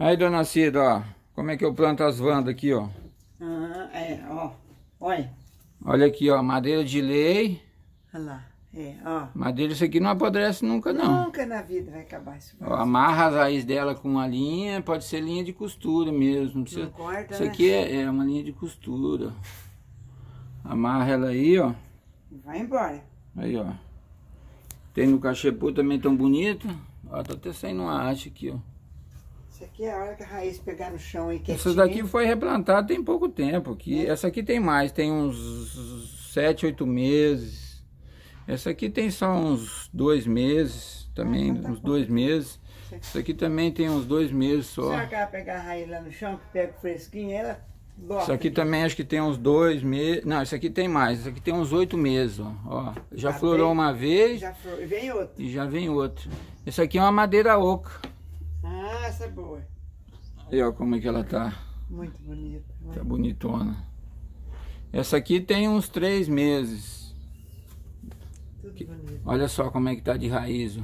Aí, dona Cida, ó. Como é que eu planto as vandas aqui, ó. Ah, é, ó. Olha. Olha aqui, ó. Madeira de lei. Olha lá. É, ó. Madeira, isso aqui não apodrece nunca, não. Nunca na vida vai acabar isso. Ó, amarra a raiz dela com uma linha, pode ser linha de costura mesmo. Você precisa... Não corta, isso né? aqui é, é uma linha de costura. Amarra ela aí, ó. Vai embora. Aí, ó. Tem no cachepô também tão bonito. Ó, tá até saindo uma haste aqui, ó. Isso aqui é a hora que a raiz pegar no chão e quietinha. Isso daqui foi replantado tem pouco tempo. Que é. Essa aqui tem mais, tem uns 7, 8 meses. Essa aqui tem só uns dois meses também, ah, então tá uns bom. dois meses. Isso aqui também tem uns dois meses só. Será que ela pegar a raiz lá no chão, que pega fresquinho, ela Bota. Isso aqui também acho que tem uns dois meses. Não, isso aqui tem mais. Isso aqui tem uns oito meses, ó. ó já, tá florou uma vez. Já florou. E vem outro. E já vem outro. Isso aqui é uma madeira oca. É boa. E olha como é que ela tá. Muito bonita. Né? Tá bonitona. Essa aqui tem uns três meses. Tudo que, bonito. Olha só como é que tá de raiz, ó.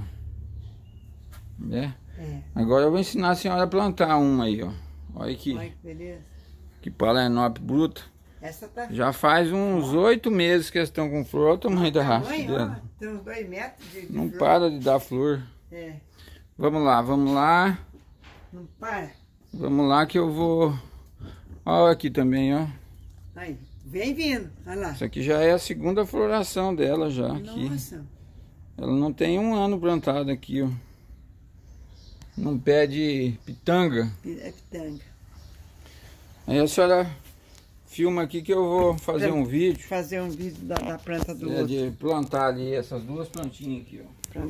Né? É. Agora eu vou ensinar a senhora a plantar uma aí, ó. Olha aqui. Olha que beleza. Que palenope bruta. Essa tá... Já faz uns oito meses que elas estão com flor. Olha o tamanho da raça Tem uns dois metros de, de Não flor. para de dar flor. É. Vamos lá, vamos lá para. Vamos lá que eu vou... Olha aqui também, ó. Aí, vem vindo, olha lá. Isso aqui já é a segunda floração dela já aqui. Ela não tem um ano plantada aqui, ó. Num pé de pitanga. É pitanga. Aí a senhora filma aqui que eu vou fazer pra um vídeo. Fazer um vídeo da, da planta do é, outro. De plantar ali essas duas plantinhas aqui, ó.